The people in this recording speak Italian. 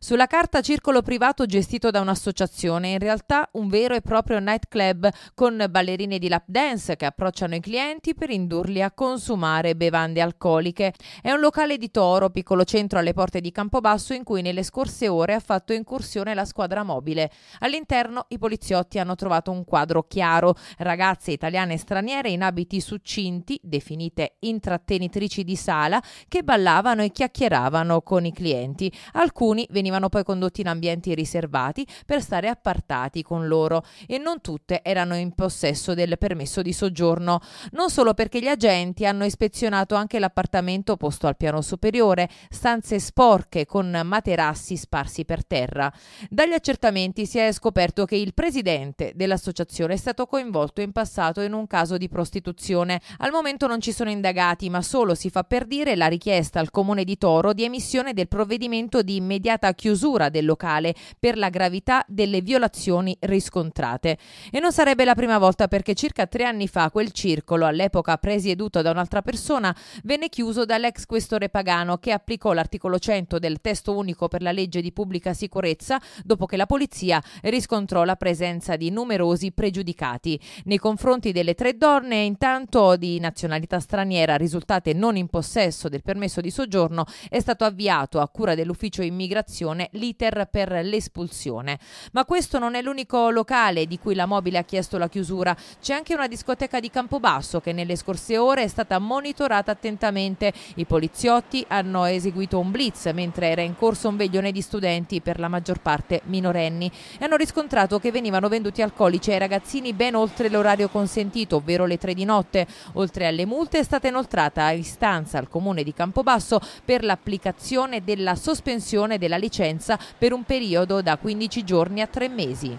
Sulla carta circolo privato gestito da un'associazione, in realtà un vero e proprio nightclub con ballerine di lap dance che approcciano i clienti per indurli a consumare bevande alcoliche. È un locale di Toro, piccolo centro alle porte di Campobasso, in cui nelle scorse ore ha fatto incursione la squadra mobile. All'interno i poliziotti hanno trovato un quadro chiaro, ragazze italiane e straniere in abiti succinti, definite intrattenitrici di sala, che ballavano e chiacchieravano con i clienti. Alcuni venivano venivano poi condotti in ambienti riservati per stare appartati con loro e non tutte erano in possesso del permesso di soggiorno, non solo perché gli agenti hanno ispezionato anche l'appartamento posto al piano superiore, stanze sporche con materassi sparsi per terra. Dagli accertamenti si è scoperto che il presidente dell'associazione è stato coinvolto in passato in un caso di prostituzione. Al momento non ci sono indagati, ma solo si fa per dire la richiesta al comune di Toro di emissione del provvedimento di immediata chiusura del locale per la gravità delle violazioni riscontrate. E non sarebbe la prima volta perché circa tre anni fa quel circolo, all'epoca presieduto da un'altra persona, venne chiuso dall'ex questore Pagano che applicò l'articolo 100 del testo unico per la legge di pubblica sicurezza dopo che la polizia riscontrò la presenza di numerosi pregiudicati. Nei confronti delle tre donne, intanto di nazionalità straniera risultate non in possesso del permesso di soggiorno, è stato avviato a cura dell'ufficio immigrazione Cassazione l'iter per l'espulsione. Ma questo non è l'unico locale di cui la mobile ha chiesto la chiusura. C'è anche una discoteca di Campobasso che nelle scorse ore è stata monitorata attentamente. I poliziotti hanno eseguito un blitz mentre era in corso un veglione di studenti, per la maggior parte minorenni, e hanno riscontrato che venivano venduti alcolici ai ragazzini ben oltre l'orario consentito, ovvero le tre di notte. Oltre alle multe è stata inoltrata a istanza al comune di Campobasso per l'applicazione della sospensione della licenza licenza per un periodo da 15 giorni a 3 mesi.